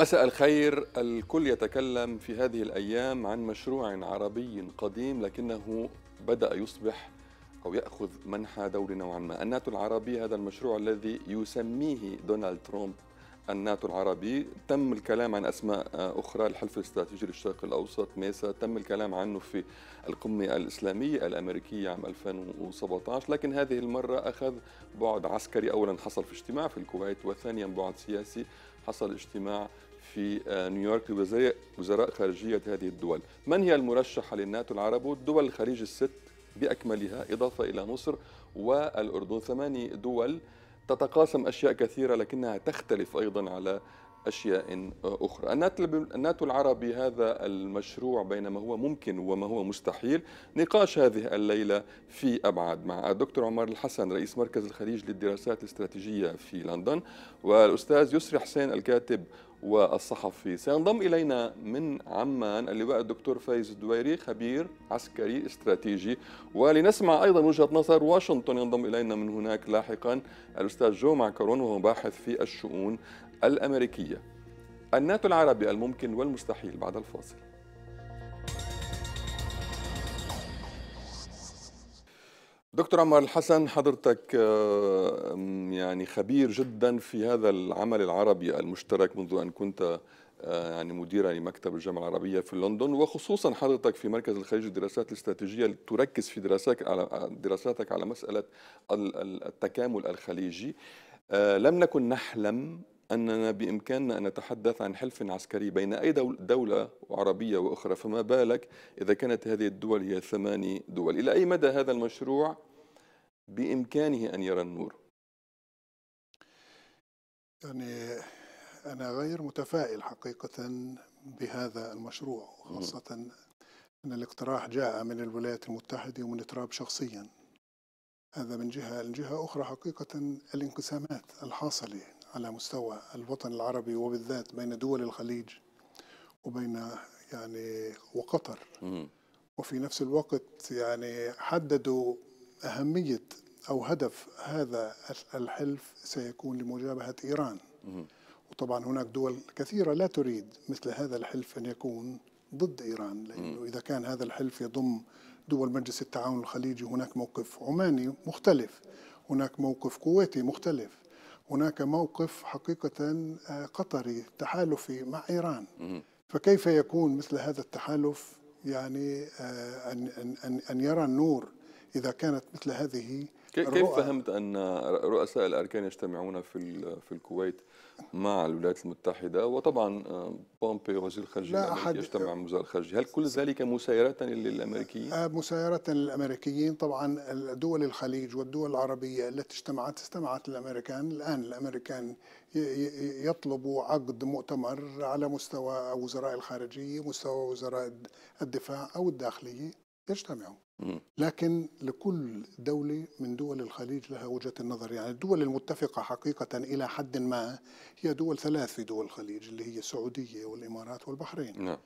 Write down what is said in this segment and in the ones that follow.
مساء الخير الكل يتكلم في هذه الأيام عن مشروع عربي قديم لكنه بدأ يصبح أو يأخذ منحى دوري نوعا ما الناتو العربي هذا المشروع الذي يسميه دونالد ترامب الناتو العربي تم الكلام عن أسماء أخرى الحلف الاستراتيجي للشرق الأوسط ميسا تم الكلام عنه في القمة الإسلامية الأمريكية عام 2017 لكن هذه المرة أخذ بعد عسكري أولا حصل في اجتماع في الكويت وثانيا بعد سياسي حصل اجتماع في آه، نيويورك لوزراء وزراء خارجية هذه الدول من هي المرشحة للناتو العرب والدول الخليج الست بأكملها إضافة إلى مصر والأردن ثماني دول تتقاسم أشياء كثيرة لكنها تختلف أيضا على أشياء أخرى الناتو العربي هذا المشروع بين ما هو ممكن وما هو مستحيل نقاش هذه الليلة في أبعاد مع الدكتور عمر الحسن رئيس مركز الخليج للدراسات الاستراتيجية في لندن والأستاذ يسري حسين الكاتب والصحفي سينضم إلينا من عمان اللواء الدكتور فايز الدويري خبير عسكري استراتيجي ولنسمع أيضا وجهة نظر واشنطن ينضم إلينا من هناك لاحقا الأستاذ جو معكرون وهو باحث في الشؤون الأمريكية الناتو العربي الممكن والمستحيل بعد الفاصل دكتور عمار الحسن حضرتك آه، يعني خبير جدا في هذا العمل العربي المشترك منذ ان كنت آه، يعني مديرا لمكتب الجامعه العربيه في لندن وخصوصا حضرتك في مركز الخليج للدراسات الاستراتيجيه تركز في دراساتك على آه، دراساتك على مساله التكامل الخليجي لم نكن نحلم أننا بإمكاننا أن نتحدث عن حلف عسكري بين أي دولة عربية وأخرى فما بالك إذا كانت هذه الدول هي ثماني دول إلى أي مدى هذا المشروع بإمكانه أن يرى النور يعني أنا غير متفائل حقيقة بهذا المشروع خاصة أن الاقتراح جاء من الولايات المتحدة ومن تراب شخصيا هذا من جهة من جهة أخرى حقيقة الانقسامات الحاصلة على مستوى الوطن العربي وبالذات بين دول الخليج وبين يعني وقطر وفي نفس الوقت يعني حددوا أهمية أو هدف هذا الحلف سيكون لمجابهة إيران وطبعا هناك دول كثيرة لا تريد مثل هذا الحلف أن يكون ضد إيران لأنه إذا كان هذا الحلف يضم دول مجلس التعاون الخليجي هناك موقف عماني مختلف هناك موقف كويتي مختلف هناك موقف حقيقة آه، قطري تحالفي مع إيران فكيف يكون مثل هذا التحالف يعني آه، أن, أن, أن يرى النور اذا كانت مثل هذه كيف فهمت ان رؤساء الاركان يجتمعون في في الكويت مع الولايات المتحده وطبعا آه، بومبي وزير الخارجيه لا أحد يجتمع مع وزير الخارجيه، هل كل ذلك مسايره للامريكيين؟ آه، مسايره للامريكيين طبعا دول الخليج والدول العربيه التي اجتمعت استمعت للامريكان، الان الامريكان يطلبوا عقد مؤتمر على مستوى وزراء الخارجيه، مستوى وزراء الدفاع او الداخليه يجتمعوا لكن لكل دولة من دول الخليج لها وجهة النظر يعني الدول المتفقة حقيقة إلى حد ما هي دول ثلاث في دول الخليج اللي هي السعودية والإمارات والبحرين نعم.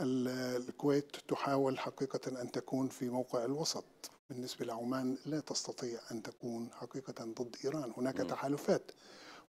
الكويت تحاول حقيقة أن تكون في موقع الوسط بالنسبة لعمان لا تستطيع أن تكون حقيقة ضد إيران هناك م. نعم. تحالفات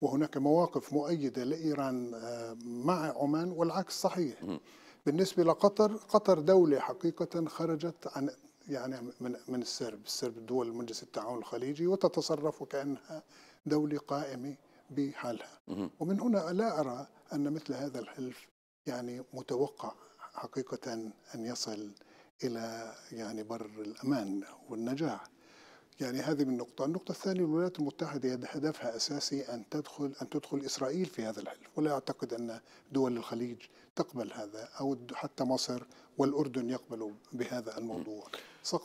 وهناك مواقف مؤيدة لإيران آه، مع عمان والعكس صحيح م. بالنسبة لقطر قطر دولة حقيقة خرجت عن يعني من من السرب، السرب دول مجلس التعاون الخليجي وتتصرف وكانها دوله قائمه بحالها. ومن هنا لا ارى ان مثل هذا الحلف يعني متوقع حقيقه ان يصل الى يعني بر الامان والنجاح. يعني هذه من نقطة، النقطة الثانية الولايات المتحدة هدفها أساسي أن تدخل أن تدخل إسرائيل في هذا الحلف، ولا أعتقد أن دول الخليج تقبل هذا أو حتى مصر والأردن يقبلوا بهذا الموضوع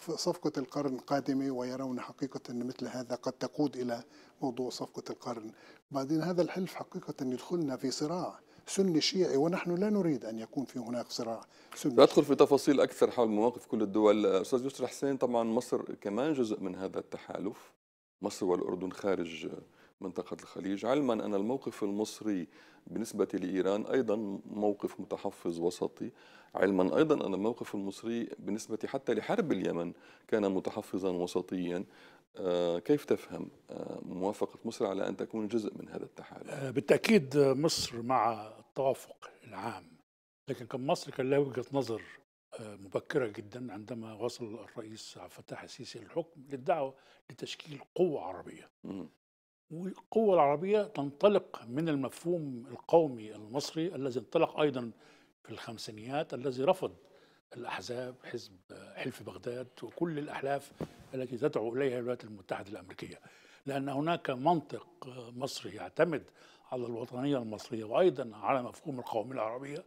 صفقة القرن قادمة ويرون حقيقة أن مثل هذا قد تقود إلى موضوع صفقة القرن بعدين هذا الحلف حقيقة يدخلنا في صراع سني شيعي ونحن لا نريد ان يكون في هناك صراع سني ندخل في تفاصيل اكثر حول مواقف كل الدول استاذ يسر حسين طبعا مصر كمان جزء من هذا التحالف مصر والاردن خارج منطقة الخليج علما أن الموقف المصري بالنسبة لإيران أيضا موقف متحفظ وسطي علما أيضا أن الموقف المصري بالنسبة حتى لحرب اليمن كان متحفظا وسطيا آه، كيف تفهم آه، موافقة مصر على أن تكون جزء من هذا التحالف؟ آه، بالتأكيد مصر مع التوافق العام لكن كان مصر كان لها وجهة نظر مبكرة جدا عندما وصل الرئيس عبد الفتاح السيسي للحكم للدعوة لتشكيل قوة عربية والقوة العربية تنطلق من المفهوم القومي المصري الذي انطلق أيضا في الخمسينيات الذي رفض الأحزاب حزب حلف بغداد وكل الأحلاف التي تدعو إليها الولايات المتحدة الأمريكية لأن هناك منطق مصري يعتمد على الوطنية المصرية وأيضا على مفهوم القومية العربية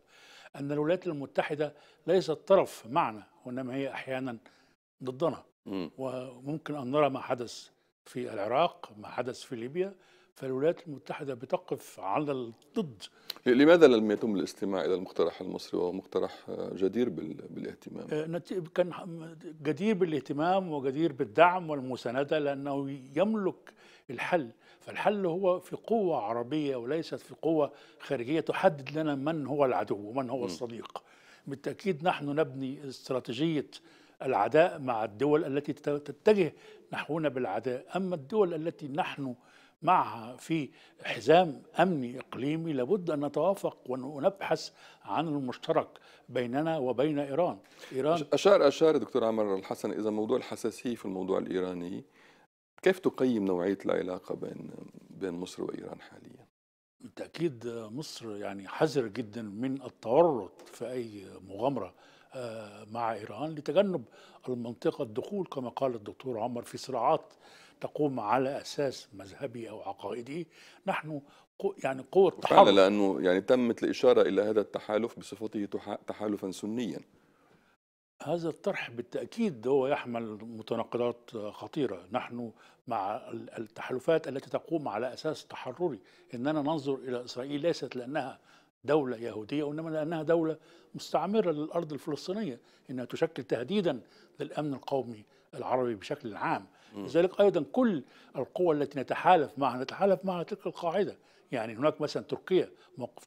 أن الولايات المتحدة ليست طرف معنا وإنما هي أحيانا ضدنا وممكن أن نرى ما حدث في العراق ما حدث في ليبيا فالولايات المتحدة بتقف على الضد لماذا لم يتم الاستماع إلى المقترح المصري وهو مقترح جدير بالاهتمام آه، كان جدير بالاهتمام وجدير بالدعم والمساندة لأنه يملك الحل فالحل هو في قوة عربية وليست في قوة خارجية تحدد لنا من هو العدو ومن هو الصديق بالتأكيد نحن نبني استراتيجية العداء مع الدول التي تتجه نحونا بالعداء أما الدول التي نحن معها في حزام أمني إقليمي لابد أن نتوافق ونبحث عن المشترك بيننا وبين إيران إيران أشار أشار دكتور عمر الحسن إذا موضوع الحساسية في الموضوع الإيراني كيف تقيم نوعية العلاقة بين بين مصر وإيران حاليا؟ بالتأكيد مصر يعني حذر جدا من التورط في أي مغامرة آه، مع إيران لتجنب المنطقة الدخول كما قال الدكتور عمر في صراعات تقوم على أساس مذهبي أو عقائدي نحن يعني قوة تحالف لأنه يعني تمت الإشارة إلى هذا التحالف بصفته تحالفا سنيا هذا الطرح بالتأكيد هو يحمل متناقضات خطيرة نحن مع التحالفات التي تقوم على أساس تحرري إننا ننظر إلى إسرائيل ليست لأنها دولة يهودية وإنما لأنها دولة مستعمرة للأرض الفلسطينية إنها تشكل تهديدا للأمن القومي العربي بشكل عام لذلك أيضا كل القوى التي نتحالف معها نتحالف معها تلك القاعدة يعني هناك مثلا تركيا موقف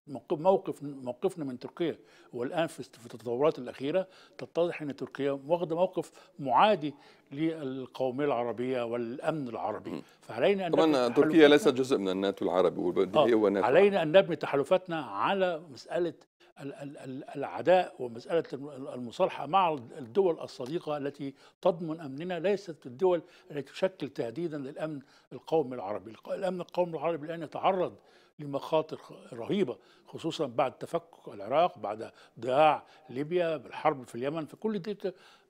موقف موقفنا من تركيا والان في التطورات الاخيره تتضح ان تركيا واخده موقف معادي للقوميه العربيه والامن العربي فعلينا ان طبعا تركيا ليست جزء من الناتو العربي آه. هو الناتو علينا ان نبني تحالفاتنا على مساله العداء ومسألة المصالحة مع الدول الصديقة التي تضمن أمننا ليست الدول التي تشكل تهديدا للأمن القومي العربي الأمن القومي العربي الآن يتعرض لمخاطر رهيبة خصوصا بعد تفكك العراق بعد ضياع ليبيا بالحرب في اليمن في كل دي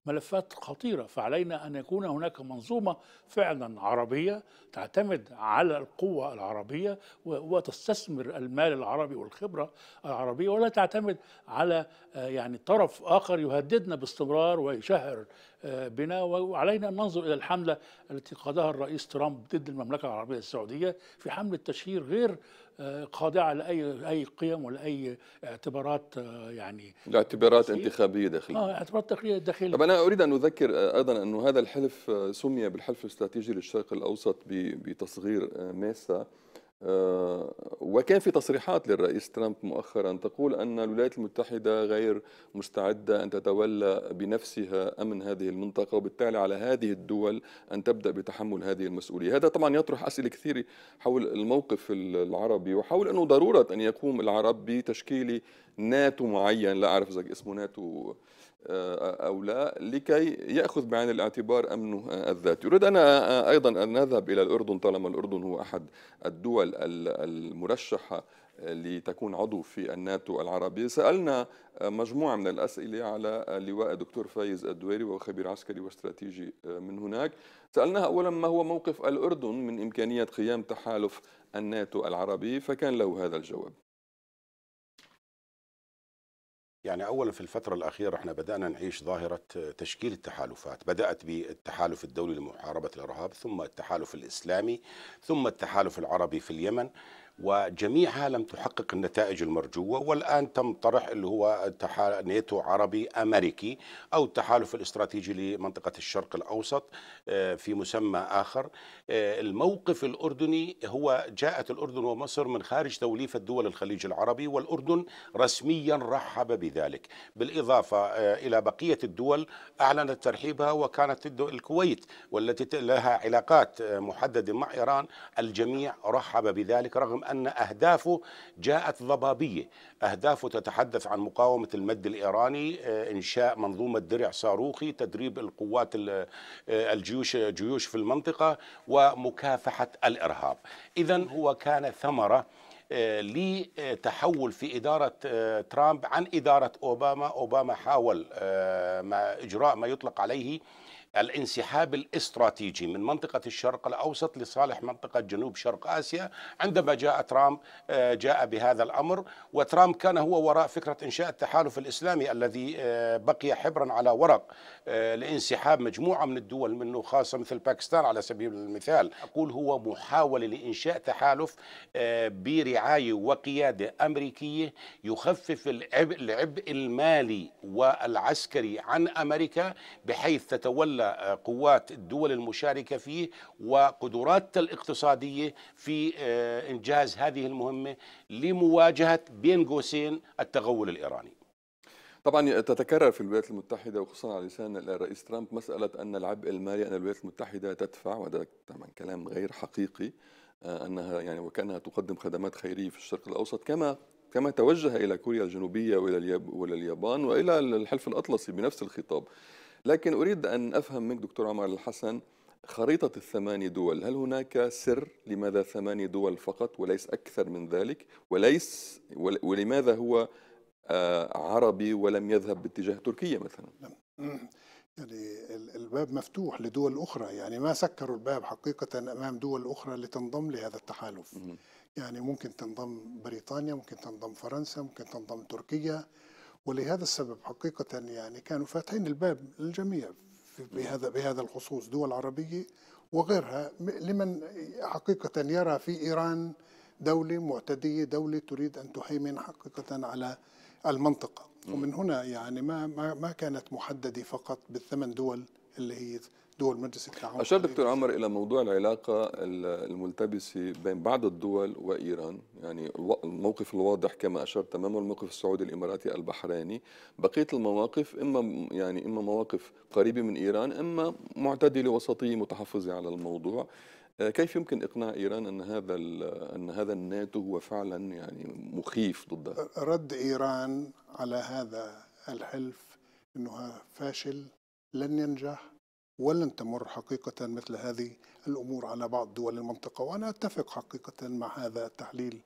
ملفات خطيره فعلينا ان يكون هناك منظومه فعلا عربيه تعتمد على القوه العربيه وتستثمر المال العربي والخبره العربيه ولا تعتمد على آه، يعني طرف اخر يهددنا باستمرار ويشهر آه، بنا وعلينا ان ننظر الى الحمله التي قادها الرئيس ترامب ضد المملكه العربيه السعوديه في حمله تشهير غير خاضعه آه، لاي اي قيم ولا اي اعتبارات يعني اعتبارات انتخابيه داخليه اه اعتبارات داخليه داخليه أنا أريد أن أذكر آه، أيضا أن هذا الحلف آه، سمي بالحلف الاستراتيجي للشرق الأوسط بتصغير آه، ماسا وكان في تصريحات للرئيس ترامب مؤخرا تقول أن الولايات المتحدة غير مستعدة أن تتولى بنفسها أمن هذه المنطقة وبالتالي على هذه الدول أن تبدأ بتحمل هذه المسؤولية هذا طبعا يطرح أسئلة كثيرة حول الموقف العربي وحول أنه ضرورة أن يقوم العرب بتشكيل ناتو معين لا أعرف إذا اسمه ناتو آه، أو لا لكي يأخذ بعين الاعتبار أمنه الذاتي أريد أنا آه، أيضا أن نذهب إلى الأردن طالما الأردن هو أحد الدول المرشحة لتكون عضو في الناتو العربي سألنا آه، مجموعة من الأسئلة على لواء الدكتور فايز الدويري وهو خبير عسكري واستراتيجي من هناك سألناه أولا ما هو موقف الأردن من إمكانية قيام تحالف الناتو العربي فكان له هذا الجواب يعني أولا في الفترة الأخيرة احنا بدأنا نعيش ظاهرة تشكيل التحالفات بدأت بالتحالف الدولي لمحاربة الإرهاب ثم التحالف الإسلامي ثم التحالف العربي في اليمن وجميعها لم تحقق النتائج المرجوه والان تم طرح اللي هو ناتو عربي امريكي او التحالف الاستراتيجي لمنطقه الشرق الاوسط آه، في مسمى اخر آه، الموقف الاردني هو جاءت الاردن ومصر من خارج توليفه دول الخليج العربي والاردن رسميا رحب بذلك بالاضافه آه، الى بقيه الدول اعلنت ترحيبها وكانت الكويت والتي لها علاقات محدده مع ايران الجميع رحب بذلك رغم أن أهدافه جاءت ضبابية أهدافه تتحدث عن مقاومة المد الإيراني آه، إنشاء منظومة درع صاروخي تدريب القوات آه، الجيوش جيوش في المنطقة ومكافحة الإرهاب إذا هو كان ثمرة آه، لتحول في إدارة ترامب عن إدارة أوباما أوباما حاول ما إجراء ما يطلق عليه الانسحاب الاستراتيجي من منطقة الشرق الأوسط لصالح منطقة جنوب شرق آسيا عندما جاء ترامب آه، جاء بهذا الأمر وترامب كان هو وراء فكرة إنشاء التحالف الإسلامي الذي آه، بقي حبرا على ورق آه، لانسحاب مجموعة من الدول منه خاصة مثل باكستان على سبيل المثال أقول هو محاولة لإنشاء تحالف برعاية وقيادة أمريكية يخفف العبء المالي والعسكري عن أمريكا بحيث تتولى قوات الدول المشاركة فيه وقدراتها الاقتصادية في آه، إنجاز هذه المهمة لمواجهة بين قوسين التغول الإيراني طبعا تتكرر في الولايات المتحدة وخصوصا على لسان الرئيس ترامب مسألة أن العبء المالي أن الولايات المتحدة تدفع وهذا طبعا كلام غير حقيقي آه، أنها يعني وكأنها تقدم خدمات خيرية في الشرق الأوسط كما كما توجه إلى كوريا الجنوبية وإلى اليابان وإلى الحلف الأطلسي بنفس الخطاب لكن أريد أن أفهم منك دكتور عمر الحسن خريطة الثماني دول هل هناك سر لماذا ثماني دول فقط وليس أكثر من ذلك وليس ولماذا هو آه، عربي ولم يذهب باتجاه تركيا مثلا نعم. يعني الباب مفتوح لدول أخرى يعني ما سكروا الباب حقيقة أمام دول أخرى لتنضم لهذا التحالف يعني ممكن تنضم بريطانيا ممكن تنضم فرنسا ممكن تنضم تركيا ولهذا السبب حقيقة يعني كانوا فاتحين الباب للجميع بهذا بهذا الخصوص دول عربية وغيرها لمن حقيقة يرى في إيران دولة معتدية دولة تريد أن تهيمن حقيقة على المنطقة ومن هنا يعني ما ما كانت محددة فقط بالثمان دول اللي هي دول مجلس التعاون اشار دكتور عمر الى موضوع العلاقه الملتبسه بين بعض الدول وايران يعني الموقف الواضح كما اشرت تماما الموقف السعودي الاماراتي البحريني بقيه المواقف اما يعني اما مواقف قريبه من ايران اما معتدله وسطيه متحفظه على الموضوع آه، كيف يمكن اقناع ايران ان هذا ان هذا الناتو هو فعلا يعني مخيف ضدها؟ رد ايران على هذا الحلف انه فاشل لن ينجح ولن تمر حقيقة مثل هذه الأمور على بعض دول المنطقة وأنا أتفق حقيقة مع هذا التحليل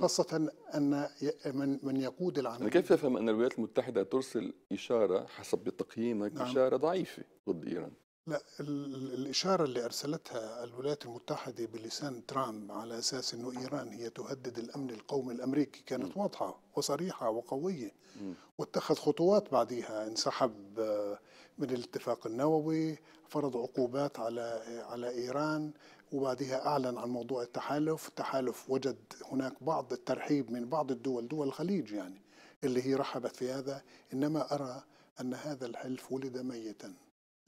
خاصة أن من, من يقود العمل كيف يفهم أن الولايات المتحدة ترسل إشارة حسب تقييمك نعم. إشارة ضعيفة ضد إيران لا الإشارة اللي أرسلتها الولايات المتحدة بلسان ترامب على أساس أنه إيران هي تهدد الأمن القومي الأمريكي كانت م. واضحة وصريحة وقوية م. واتخذ خطوات بعدها انسحب آه، من الاتفاق النووي فرض عقوبات على على ايران وبعدها اعلن عن موضوع التحالف، التحالف وجد هناك بعض الترحيب من بعض الدول دول الخليج يعني اللي هي رحبت في هذا، انما ارى ان هذا الحلف ولد ميتا.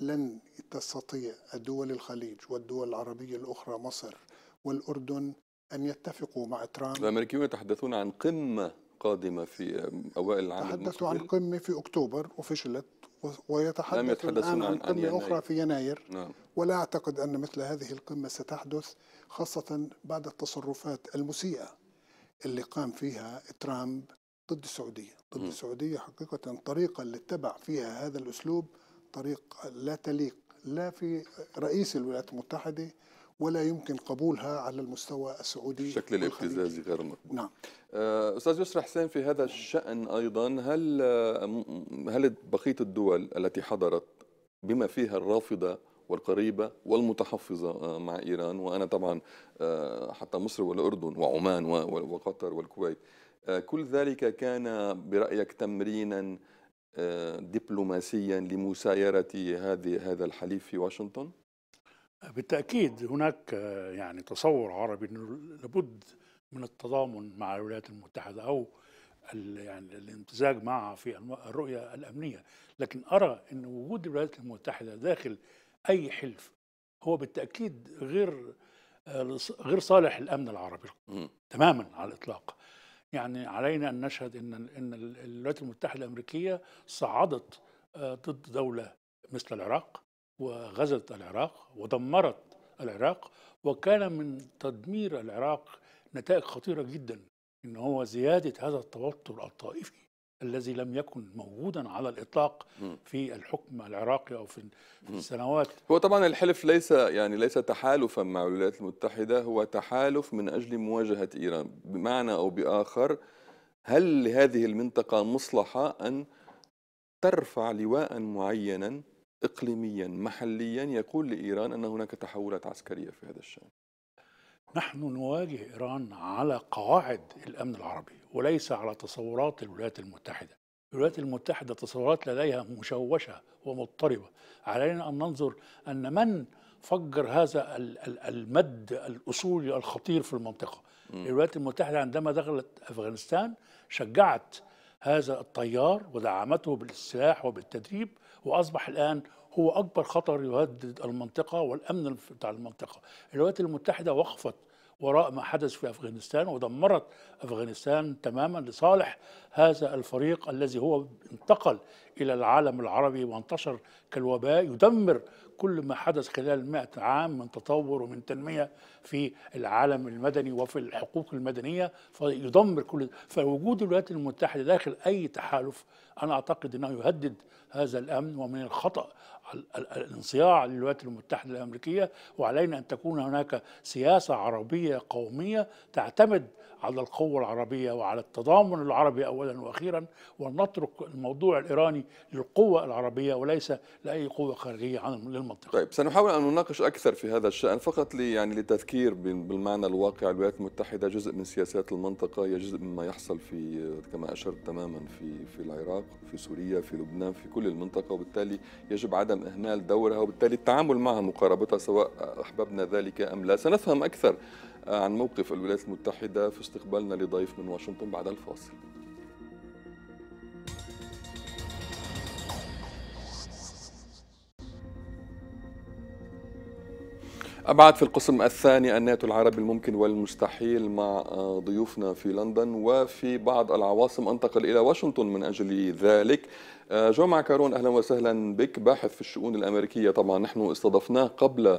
لن تستطيع الدول الخليج والدول العربيه الاخرى مصر والاردن ان يتفقوا مع ترامب الامريكيون يتحدثون عن قمه قادمه في اوائل العام تحدثوا عن قمه في اكتوبر وفشلت ويتحدث الآن عن قمة أخرى في يناير نعم. ولا أعتقد أن مثل هذه القمة ستحدث خاصة بعد التصرفات المسيئة اللي قام فيها ترامب ضد السعودية ضد م. السعودية حقيقة الطريقة اللي اتبع فيها هذا الأسلوب طريق لا تليق لا في رئيس الولايات المتحدة ولا يمكن قبولها على المستوى السعودي شكل الابتزازي غير مقبول نعم آه، استاذ يسرى حسين في هذا الشان ايضا هل آه، هل بقيه الدول التي حضرت بما فيها الرافضه والقريبه والمتحفظه آه، مع ايران وانا طبعا حتى مصر والاردن وعمان وقطر والكويت كل ذلك كان برايك تمرينا دبلوماسيا لمسايره هذه هذا الحليف في واشنطن؟ بالتأكيد هناك آه، يعني تصور عربي أنه لابد من التضامن مع الولايات المتحدة أو يعني الامتزاج معها في الرؤية الأمنية لكن أرى أن وجود الولايات المتحدة داخل أي حلف هو بالتأكيد غير آه، غير صالح الأمن العربي تماما على الإطلاق يعني علينا أن نشهد أن أن الولايات المتحدة الأمريكية صعدت آه، ضد دولة مثل العراق وغزت العراق ودمرت العراق وكان من تدمير العراق نتائج خطيرة جدا إن هو زيادة هذا التوتر الطائفي الذي لم يكن موجودا على الاطلاق في الحكم العراقي او في السنوات هو طبعا الحلف ليس يعني ليس تحالفا مع الولايات المتحده هو تحالف من اجل مواجهه ايران بمعنى او باخر هل لهذه المنطقه مصلحه ان ترفع لواء معينا إقليميا محليا يقول لإيران أن هناك تحولات عسكرية في هذا الشأن نحن نواجه إيران على قواعد الأمن العربي وليس على تصورات الولايات المتحدة الولايات المتحدة تصورات لديها مشوشة ومضطربة علينا أن ننظر أن من فجر هذا المد الأصولي الخطير في المنطقة الولايات المتحدة عندما دخلت أفغانستان شجعت هذا الطيار ودعمته بالسلاح وبالتدريب واصبح الان هو اكبر خطر يهدد المنطقه والامن بتاع المنطقه. الولايات المتحده وقفت وراء ما حدث في افغانستان ودمرت افغانستان تماما لصالح هذا الفريق الذي هو انتقل الى العالم العربي وانتشر كالوباء يدمر كل ما حدث خلال 100 عام من تطور ومن تنمية في العالم المدني وفي الحقوق المدنية فيدمر كل فوجود الولايات المتحدة داخل أي تحالف أنا أعتقد أنه يهدد هذا الأمن ومن الخطأ الانصياع للولايات المتحدة الأمريكية وعلينا أن تكون هناك سياسة عربية قومية تعتمد على القوة العربية وعلى التضامن العربي أولا وأخيرا ونترك الموضوع الإيراني للقوة العربية وليس لأي قوة خارجية عن للمنطقة طيب سنحاول أن نناقش أكثر في هذا الشأن فقط لي يعني لتذكير بالمعنى الواقع الولايات المتحدة جزء من سياسات المنطقة هي جزء مما يحصل في كما أشرت تماما في في العراق في سوريا في لبنان في كل المنطقة وبالتالي يجب عدم إهمال دورها وبالتالي التعامل معها مقاربتها سواء أحببنا ذلك أم لا سنفهم أكثر عن موقف الولايات المتحدة في استقبالنا لضيف من واشنطن بعد الفاصل أبعد في القسم الثاني الناتو العربي الممكن والمستحيل مع آه، ضيوفنا في لندن وفي بعض العواصم أنتقل إلى واشنطن من أجل ذلك آه، جو معكرون أهلا وسهلا بك باحث في الشؤون الأمريكية طبعا نحن استضفناه قبل آه،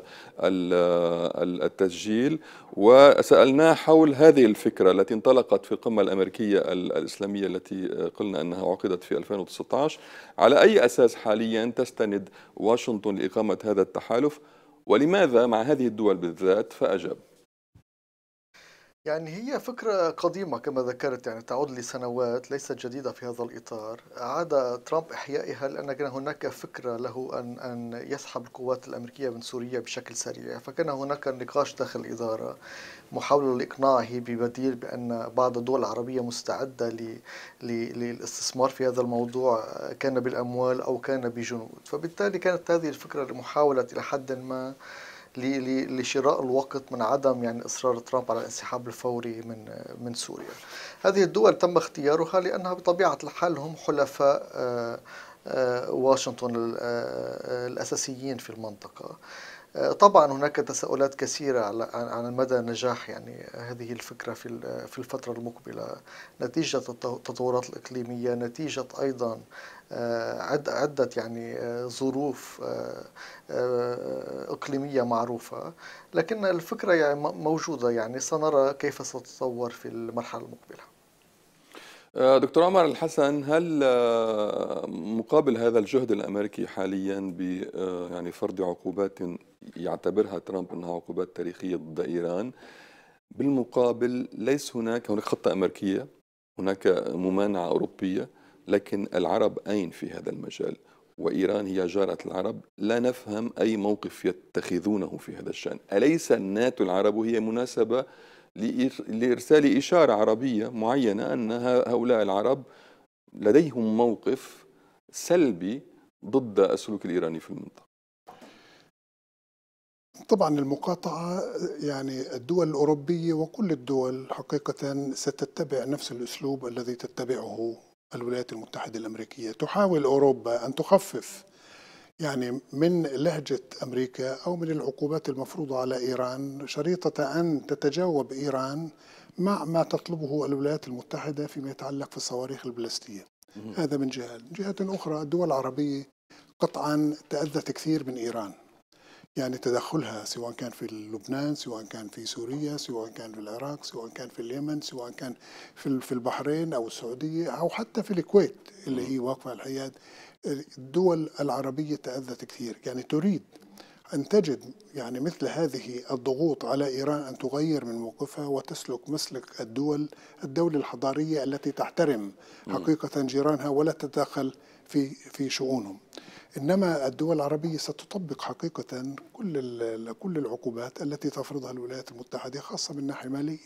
التسجيل وسألناه حول هذه الفكرة التي انطلقت في القمة الأمريكية الإسلامية التي قلنا أنها عقدت في 2019 على أي أساس حاليا تستند واشنطن لإقامة هذا التحالف ولماذا مع هذه الدول بالذات فأجاب يعني هي فكرة قديمة كما ذكرت يعني تعود لسنوات ليست جديدة في هذا الإطار عاد ترامب إحيائها لأن كان هناك فكرة له أن أن يسحب القوات الأمريكية من سوريا بشكل سريع فكان هناك نقاش داخل الإدارة محاولة لإقناعه ببديل بأن بعض الدول العربية مستعدة ل... ل... للاستثمار في هذا الموضوع كان بالأموال أو كان بجنود فبالتالي كانت هذه الفكرة لمحاولة إلى حد ما لشراء الوقت من عدم يعني اصرار ترامب على الانسحاب الفوري من من سوريا. هذه الدول تم اختيارها لانها بطبيعه الحال هم حلفاء آه، آه، واشنطن آه، الاساسيين في المنطقه. طبعا هناك تساؤلات كثيرة عن مدى نجاح يعني هذه الفكرة في في الفترة المقبلة نتيجة التطورات الإقليمية نتيجة أيضا آه، عدة يعني آه، ظروف آه، إقليمية معروفة لكن الفكرة يعني موجودة يعني سنرى كيف ستتطور في المرحلة المقبلة دكتور عمر الحسن هل مقابل هذا الجهد الامريكي حاليا ب يعني فرض عقوبات يعتبرها ترامب انها عقوبات تاريخيه ضد ايران بالمقابل ليس هناك هناك خطه امريكيه هناك ممانعه اوروبيه لكن العرب أين في هذا المجال وإيران هي جارة العرب لا نفهم أي موقف يتخذونه في هذا الشأن أليس الناتو العرب هي مناسبة لإرسال إشارة عربية معينة أن هؤلاء العرب لديهم موقف سلبي ضد السلوك الإيراني في المنطقة طبعا المقاطعة يعني الدول الأوروبية وكل الدول حقيقة ستتبع نفس الأسلوب الذي تتبعه الولايات المتحدة الأمريكية تحاول أوروبا أن تخفف يعني من لهجة أمريكا أو من العقوبات المفروضة على إيران شريطة أن تتجاوب إيران مع ما تطلبه الولايات المتحدة فيما يتعلق في الصواريخ البلاستية هذا من جهة من جهة أخرى الدول العربية قطعا تأذت كثير من إيران يعني تدخلها سواء كان في لبنان سواء كان في سوريا سواء كان في العراق سواء كان في اليمن سواء كان في في البحرين او السعوديه او حتى في الكويت اللي هي واقفه الحياد الدول العربيه تاذت كثير يعني تريد أن تجد يعني مثل هذه الضغوط على إيران أن تغير من موقفها وتسلك مسلك الدول الدولة الحضارية التي تحترم حقيقة جيرانها ولا تتدخل في في شؤونهم. انما الدول العربيه ستطبق حقيقه كل كل العقوبات التي تفرضها الولايات المتحده خاصه من ناحيه ماليه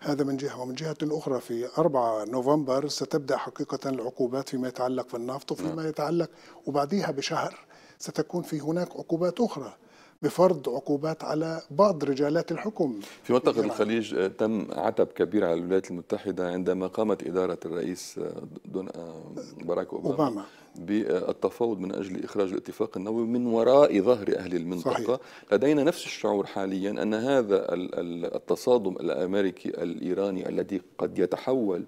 هذا من جهه ومن جهه اخرى في 4 نوفمبر ستبدا حقيقه العقوبات فيما يتعلق في النفط وفيما نعم. يتعلق وبعديها بشهر ستكون في هناك عقوبات اخرى بفرض عقوبات على بعض رجالات الحكم في منطقة الخليج آه، تم عتب كبير على الولايات المتحدة عندما قامت إدارة الرئيس آه، آه، باراك أوباما, أوباما. بالتفاوض من أجل إخراج الاتفاق النووي من وراء ظهر أهل المنطقة صحيح. لدينا نفس الشعور حاليا أن هذا التصادم الأمريكي الإيراني الذي قد يتحول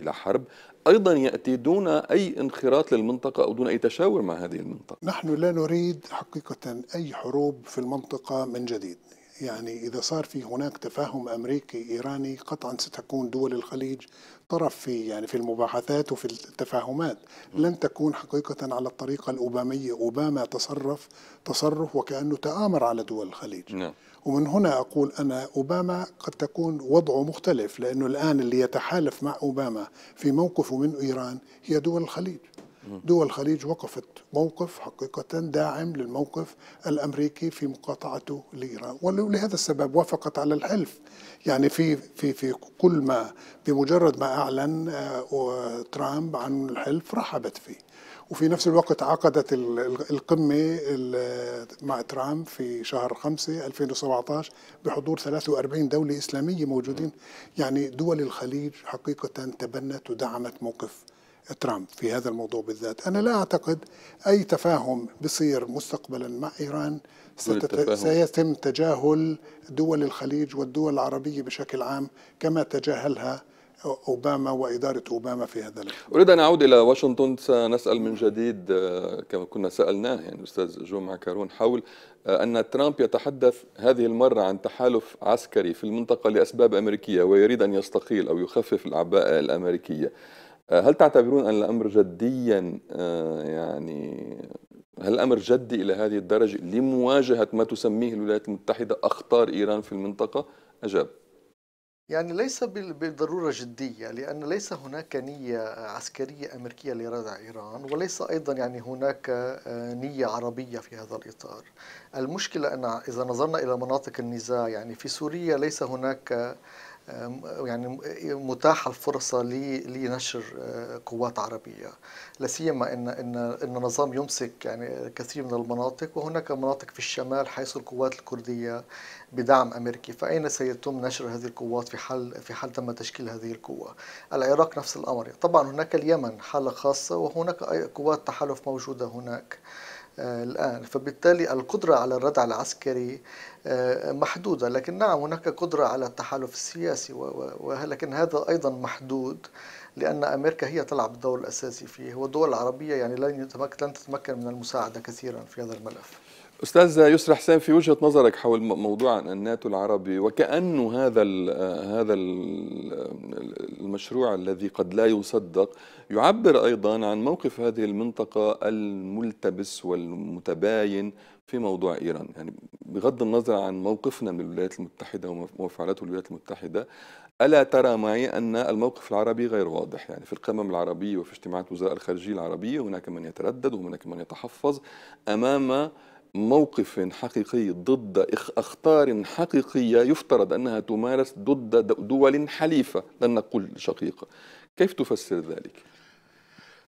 إلى حرب أيضا يأتي دون أي انخراط للمنطقة أو دون أي تشاور مع هذه المنطقة نحن لا نريد حقيقة أي حروب في المنطقة من جديد يعني إذا صار في هناك تفاهم أمريكي إيراني قطعا ستكون دول الخليج طرف في يعني في المباحثات وفي التفاهمات لن تكون حقيقة على الطريقة الأوبامية أوباما تصرف تصرف وكأنه تآمر على دول الخليج نعم. ومن هنا أقول أنا أوباما قد تكون وضعه مختلف لأنه الآن اللي يتحالف مع أوباما في موقفه من إيران هي دول الخليج دول الخليج وقفت موقف حقيقة داعم للموقف الأمريكي في مقاطعته لإيران ولهذا السبب وافقت على الحلف يعني في في في كل ما بمجرد ما أعلن آه، ترامب عن الحلف رحبت فيه وفي نفس الوقت عقدت القمة مع ترامب في شهر 5 2017 بحضور 43 دولة إسلامية موجودين يعني دول الخليج حقيقة تبنت ودعمت موقف ترامب في هذا الموضوع بالذات أنا لا أعتقد أي تفاهم بصير مستقبلا مع إيران ستت... سيتم تجاهل دول الخليج والدول العربية بشكل عام كما تجاهلها اوباما واداره اوباما في هذا الاتفاق. اريد ان اعود الى واشنطن سنسال من جديد آه، كما كنا سالناه يعني استاذ جو معكرون حول آه، ان ترامب يتحدث هذه المره عن تحالف عسكري في المنطقه لاسباب امريكيه ويريد ان يستقيل او يخفف العباءه الامريكيه. آه، هل تعتبرون ان الامر جديا يعني هل الامر جدي الى هذه الدرجه لمواجهه ما تسميه الولايات المتحده اخطار ايران في المنطقه؟ اجاب يعني ليس بالضرورة جدية لأن ليس هناك نية عسكرية أمريكية لردع إيران وليس أيضا يعني هناك آه، نية عربية في هذا الإطار المشكلة أن إذا نظرنا إلى مناطق النزاع يعني في سوريا ليس هناك آه، آه، يعني متاحه الفرصه لنشر آه، قوات عربيه لا سيما ان ان ان النظام يمسك يعني كثير من المناطق وهناك مناطق في الشمال حيث القوات الكرديه بدعم امريكي فاين سيتم نشر هذه القوات في حال في حال تم تشكيل هذه القوه العراق نفس الامر طبعا هناك اليمن حاله خاصه وهناك قوات تحالف موجوده هناك آه، الآن فبالتالي القدرة على الردع العسكري آه، محدودة لكن نعم هناك قدرة على التحالف السياسي ولكن هذا أيضا محدود لأن أمريكا هي تلعب الدور الأساسي فيه والدول العربية يعني لن تتمكن من المساعدة كثيرا في هذا الملف استاذ يسر حسين في وجهه نظرك حول موضوع الناتو العربي وكانه هذا هذا المشروع الذي قد لا يصدق يعبر ايضا عن موقف هذه المنطقه الملتبس والمتباين في موضوع ايران يعني بغض النظر عن موقفنا من الولايات المتحده فعلته الولايات المتحده الا ترى معي ان الموقف العربي غير واضح يعني في القمم العربيه وفي اجتماعات وزراء الخارجيه العربيه هناك من يتردد وهناك من يتحفظ امام موقف حقيقي ضد أخطار حقيقية يفترض أنها تمارس ضد دول حليفة لن نقول شقيقة كيف تفسر ذلك؟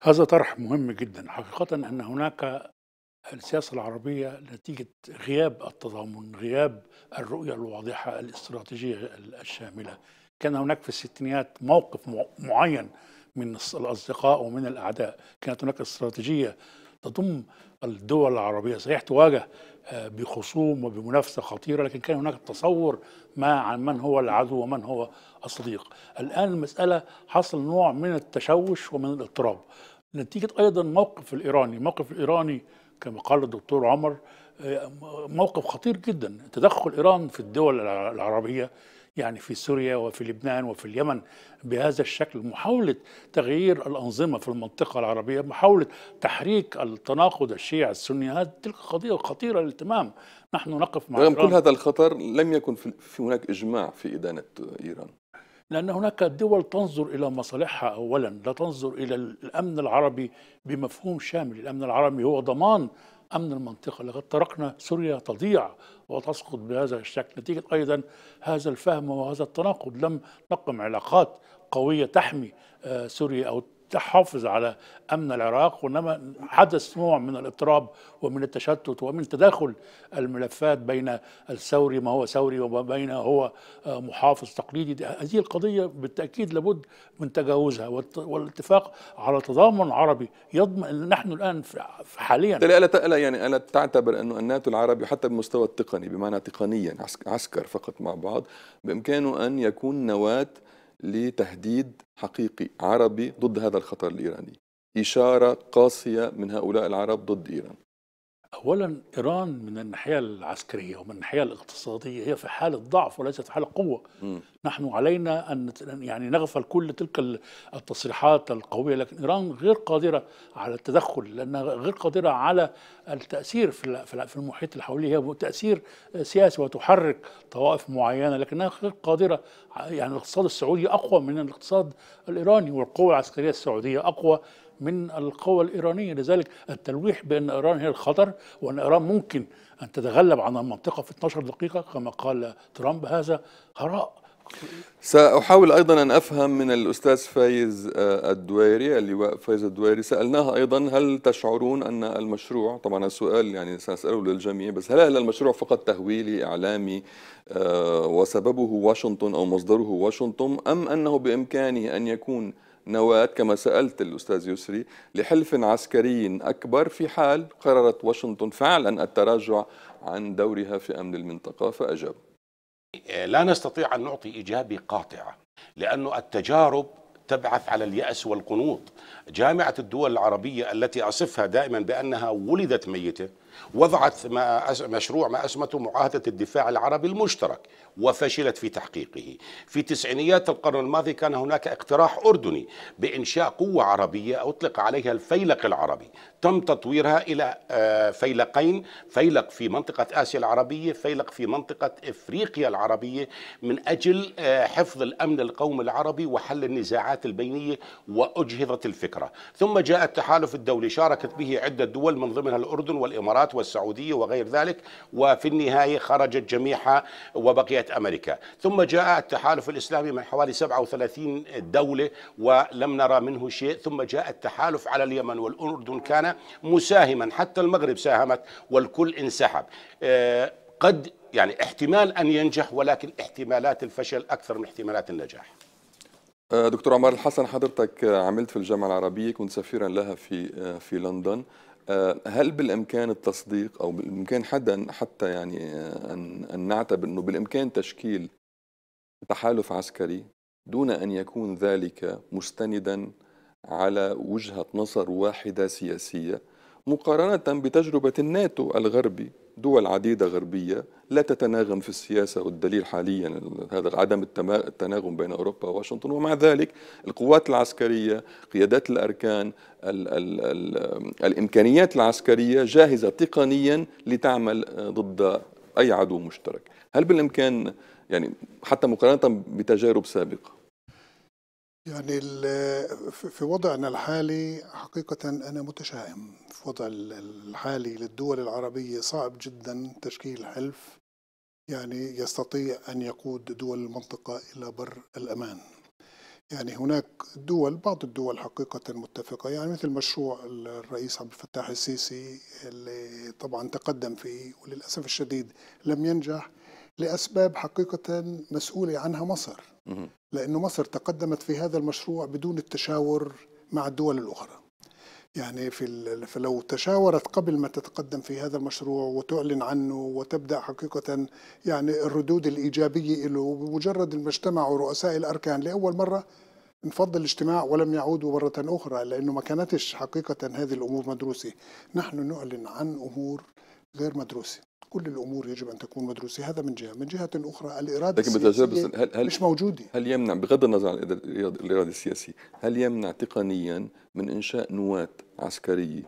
هذا طرح مهم جدا حقيقة أن هناك السياسة العربية نتيجة غياب التضامن غياب الرؤية الواضحة الاستراتيجية الشاملة كان هناك في الستينيات موقف معين من الأصدقاء ومن الأعداء كانت هناك استراتيجية تضم الدول العربية صحيح تواجه آه، بخصوم وبمنافسة خطيرة لكن كان هناك تصور ما عن من هو العدو ومن هو الصديق الآن المسألة حصل نوع من التشوش ومن الاضطراب نتيجة أيضا موقف الإيراني الموقف الإيراني كما قال الدكتور عمر آه، موقف خطير جدا تدخل إيران في الدول العربية يعني في سوريا وفي لبنان وفي اليمن بهذا الشكل محاولة تغيير الأنظمة في المنطقة العربية محاولة تحريك التناقض الشيعي السني هذه تلك قضية خطيرة للتمام نحن نقف مع رغم كل هذا الخطر لم يكن في هناك إجماع في إدانة إيران لأن هناك دول تنظر إلى مصالحها أولا لا تنظر إلى الأمن العربي بمفهوم شامل الأمن العربي هو ضمان أمن المنطقة لقد تركنا سوريا تضيع وتسقط بهذا الشكل نتيجة أيضا هذا الفهم وهذا التناقض لم نقم علاقات قوية تحمي آه، سوريا أو تحافظ على امن العراق وانما حدث نوع من الاضطراب ومن التشتت ومن تداخل الملفات بين الثوري ما هو ثوري وما بين هو آه، محافظ تقليدي هذه القضيه بالتاكيد لابد من تجاوزها والاتفاق على تضامن عربي يضمن نحن الان حاليا الا الا يعني الا تعتبر انه الناتو العربي حتى بالمستوى التقني بمعنى تقنيا عسكر فقط مع بعض بامكانه ان يكون نواه لتهديد حقيقي عربي ضد هذا الخطر الإيراني إشارة قاسية من هؤلاء العرب ضد إيران اولا ايران من الناحيه العسكريه ومن الناحيه الاقتصاديه هي في حاله ضعف وليست في حاله قوه م. نحن علينا ان يعني نغفل كل تلك التصريحات القويه لكن ايران غير قادره على التدخل لانها غير قادره على التاثير في المحيط اللي هي تأثير سياسي وتحرك طوائف معينه لكنها غير قادره يعني الاقتصاد السعودي اقوى من الاقتصاد الايراني والقوه العسكريه السعوديه اقوى من القوى الإيرانية لذلك التلويح بأن إيران هي الخطر وأن إيران ممكن أن تتغلب عن المنطقة في 12 دقيقة كما قال ترامب هذا هراء سأحاول أيضا أن أفهم من الأستاذ فايز آه، الدويري اللواء فايز الدويري سألناها أيضا هل تشعرون أن المشروع طبعا السؤال يعني سأسأله للجميع بس هل هذا المشروع فقط تهويلي إعلامي آه، وسببه واشنطن أو مصدره واشنطن أم أنه بإمكانه أن يكون نواة كما سألت الأستاذ يسري لحلف عسكري أكبر في حال قررت واشنطن فعلا التراجع عن دورها في أمن المنطقة فأجاب إيه، لا نستطيع أن نعطي إجابة قاطعة لأن التجارب تبعث على اليأس والقنوط جامعة الدول العربية التي أصفها دائما بأنها ولدت ميتة وضعت ما مشروع ما اسمته معاهدة الدفاع العربي المشترك وفشلت في تحقيقه في تسعينيات القرن الماضي كان هناك اقتراح أردني بإنشاء قوة عربية أطلق عليها الفيلق العربي تم تطويرها إلى آه، فيلقين فيلق في منطقة آسيا العربية فيلق في منطقة إفريقيا العربية من أجل آه، حفظ الأمن القومي العربي وحل النزاعات البينية وأجهضت الفكرة ثم جاء التحالف الدولي شاركت به عدة دول من ضمنها الأردن والإمارات الإمارات والسعودية وغير ذلك وفي النهاية خرجت جميعها وبقيت أمريكا ثم جاء التحالف الإسلامي من حوالي 37 دولة ولم نرى منه شيء ثم جاء التحالف على اليمن والأردن كان مساهما حتى المغرب ساهمت والكل انسحب آه، قد يعني احتمال أن ينجح ولكن احتمالات الفشل أكثر من احتمالات النجاح آه، دكتور عمار الحسن حضرتك عملت في الجامعة العربية كنت سفيرا لها في آه، في لندن آه، هل بالامكان التصديق او بالامكان حتى حتى يعني آه، ان ان نعتبر انه بالامكان تشكيل تحالف عسكري دون ان يكون ذلك مستندا على وجهه نظر واحده سياسيه مقارنه بتجربه الناتو الغربي دول عديدة غربية لا تتناغم في السياسة والدليل حاليا هذا عدم التناغم بين أوروبا وواشنطن ومع ذلك القوات العسكرية قيادات الأركان الـ الـ الـ الإمكانيات العسكرية جاهزة تقنيا لتعمل ضد أي عدو مشترك هل بالإمكان يعني حتى مقارنة بتجارب سابقة يعني في وضعنا الحالي حقيقة أنا متشائم في وضع الحالي للدول العربية صعب جدا تشكيل حلف يعني يستطيع أن يقود دول المنطقة إلى بر الأمان يعني هناك دول بعض الدول حقيقة متفقة يعني مثل مشروع الرئيس عبد الفتاح السيسي اللي طبعا تقدم فيه وللأسف الشديد لم ينجح لأسباب حقيقة مسؤولة عنها مصر لأن مصر تقدمت في هذا المشروع بدون التشاور مع الدول الأخرى يعني في فلو تشاورت قبل ما تتقدم في هذا المشروع وتعلن عنه وتبدا حقيقه يعني الردود الايجابيه له بمجرد ما اجتمعوا رؤساء الاركان لاول مره انفض الاجتماع ولم يعودوا مرة أخرى لأنه ما كانتش حقيقة هذه الأمور مدروسة نحن نعلن عن أمور غير مدروسة كل الامور يجب ان تكون مدروسه هذا من جهه من جهه اخرى الاراده لكن السياسيه هل هل مش موجوده هل يمنع بغض النظر عن الاراده السياسيه هل يمنع تقنيا من انشاء نواه عسكريه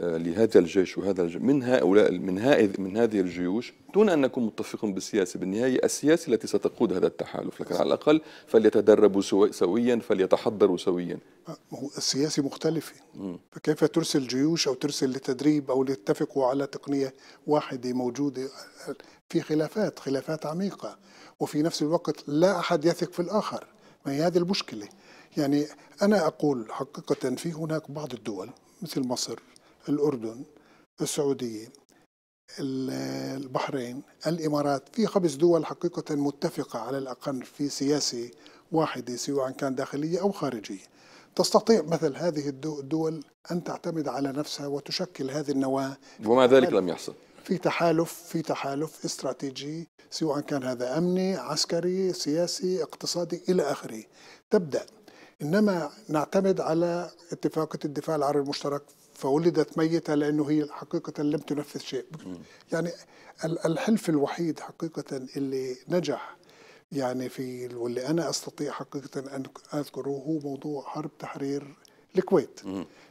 آه، لهذا الجيش وهذا الجيش من هؤلاء من هذه من هذه الجيوش دون ان نكون متفقين بالسياسه بالنهايه السياسه التي ستقود هذا التحالف لكن على الاقل فليتدربوا سويا فليتحضروا سويا السياسه مختلفه فكيف ترسل جيوش او ترسل لتدريب او ليتفقوا على تقنيه واحده موجوده في خلافات خلافات عميقه وفي نفس الوقت لا احد يثق في الاخر ما هي هذه المشكله يعني انا اقول حقيقه في هناك بعض الدول مثل مصر الأردن السعودية البحرين الإمارات في خمس دول حقيقة متفقة على الأقل في سياسة واحدة سواء كان داخلية أو خارجية تستطيع مثل هذه الدول أن تعتمد على نفسها وتشكل هذه النواة وما ذلك لم يحصل في تحالف في تحالف استراتيجي سواء كان هذا أمني عسكري سياسي اقتصادي إلى آخره تبدأ إنما نعتمد على اتفاقية الدفاع العربي المشترك فولدت ميتة لأنه هي حقيقة لم تنفذ شيء يعني الحلف الوحيد حقيقة اللي نجح يعني في واللي أنا أستطيع حقيقة أن أذكره هو موضوع حرب تحرير الكويت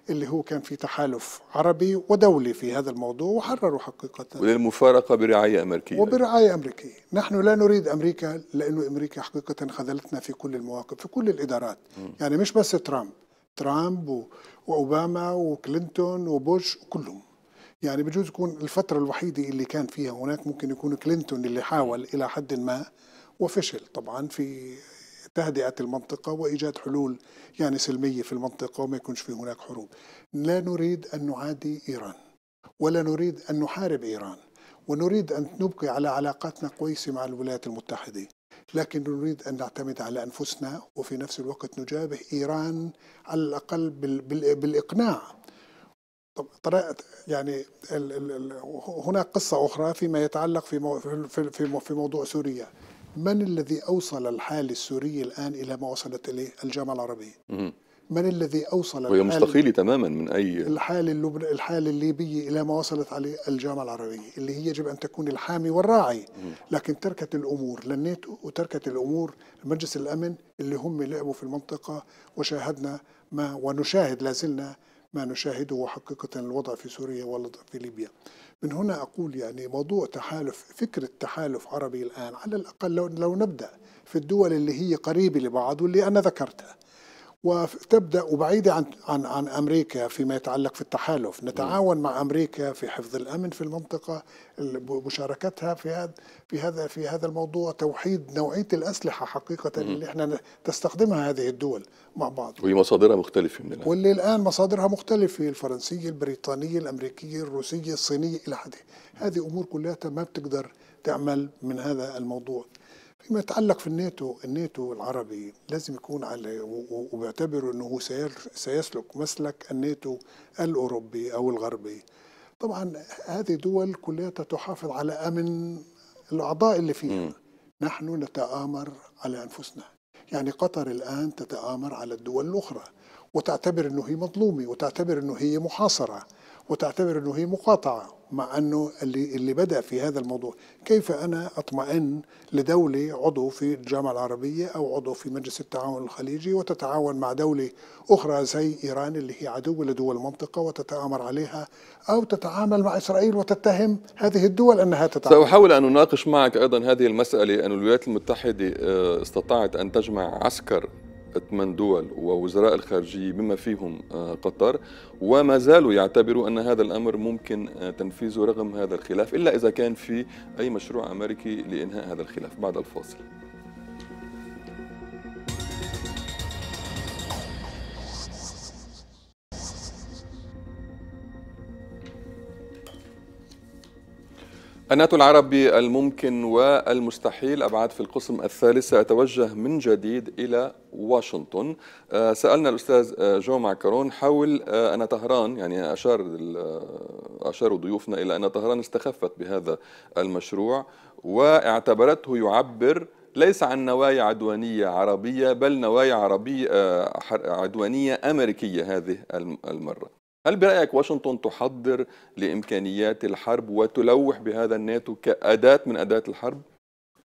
اللي هو كان في تحالف عربي ودولي في هذا الموضوع وحرروا حقيقة وللمفارقة برعاية أمريكية وبرعاية أمريكية نحن لا نريد أمريكا لأنه أمريكا حقيقة خذلتنا في كل المواقف في كل الإدارات يعني مش بس ترامب ترامب واوباما وكلينتون وبوش وكلهم يعني بجوز يكون الفترة الوحيدة اللي كان فيها هناك ممكن يكون كلينتون اللي حاول إلى حد ما وفشل طبعا في تهدئة المنطقة وإيجاد حلول يعني سلمية في المنطقة وما يكونش في هناك حروب لا نريد أن نعادي إيران ولا نريد أن نحارب إيران ونريد أن نبقي على علاقاتنا كويسة مع الولايات المتحدة لكن نريد أن نعتمد على أنفسنا وفي نفس الوقت نجابه إيران على الأقل بالإقناع طب يعني هناك قصة أخرى فيما يتعلق في في موضوع سوريا من الذي أوصل الحالة السورية الآن إلى ما وصلت إليه الجامعة العربية من الذي أوصل وهي مستقيلة تماما من أي الحال اللبن... الحال الليبي إلى ما وصلت عليه الجامعة العربية اللي هي يجب أن تكون الحامي والراعي لكن تركت الأمور للناتو وتركت الأمور لمجلس الأمن اللي هم لعبوا في المنطقة وشاهدنا ما ونشاهد لا زلنا ما نشاهده حقيقة الوضع في سوريا والوضع في ليبيا من هنا أقول يعني موضوع تحالف فكرة تحالف عربي الآن على الأقل لو, لو نبدأ في الدول اللي هي قريبة لبعض واللي أنا ذكرتها وتبدا وبعيدة عن عن عن امريكا فيما يتعلق في التحالف، نتعاون مع امريكا في حفظ الامن في المنطقه، مشاركتها في هذا في هذا في هذا الموضوع، توحيد نوعيه الاسلحه حقيقه اللي احنا تستخدمها هذه الدول مع بعض. وهي مصادرها مختلفه من الان. واللي الان مصادرها مختلفه، الفرنسيه، البريطانيه، الامريكيه، الروسيه، الصينيه الى حد هذه امور كلها ما بتقدر تعمل من هذا الموضوع. فيما يتعلق في الناتو الناتو العربي لازم يكون على وبيعتبروا انه سيسلك مسلك الناتو الاوروبي او الغربي طبعا هذه دول كلها تحافظ على امن الاعضاء اللي فيها نحن نتآمر على انفسنا يعني قطر الان تتآمر على الدول الاخرى وتعتبر انه هي مظلومه وتعتبر انه هي محاصره وتعتبر انه هي مقاطعه مع انه اللي اللي بدا في هذا الموضوع كيف انا اطمئن لدوله عضو في الجامعه العربيه او عضو في مجلس التعاون الخليجي وتتعاون مع دوله اخرى زي ايران اللي هي عدو لدول المنطقه وتتامر عليها او تتعامل مع اسرائيل وتتهم هذه الدول انها تتعامل ساحاول ان اناقش معك ايضا هذه المساله ان الولايات المتحده آه، استطاعت ان تجمع عسكر ثمان دول ووزراء الخارجية بما فيهم آه، قطر وما زالوا يعتبروا أن هذا الأمر ممكن آه، تنفيذه رغم هذا الخلاف إلا إذا كان في أي مشروع أمريكي لإنهاء هذا الخلاف بعد الفاصل قناه العربي الممكن والمستحيل أبعاد في القسم الثالث سأتوجه من جديد إلى واشنطن آه، سألنا الأستاذ آه، جو معكرون حول آه، أن طهران يعني أشار أشاروا ضيوفنا إلى أن طهران استخفت بهذا المشروع واعتبرته يعبر ليس عن نوايا عدوانية عربية بل نوايا عربية عدوانية أمريكية هذه المرة هل برأيك واشنطن تحضر لإمكانيات الحرب وتلوح بهذا الناتو كأداة من أداة الحرب؟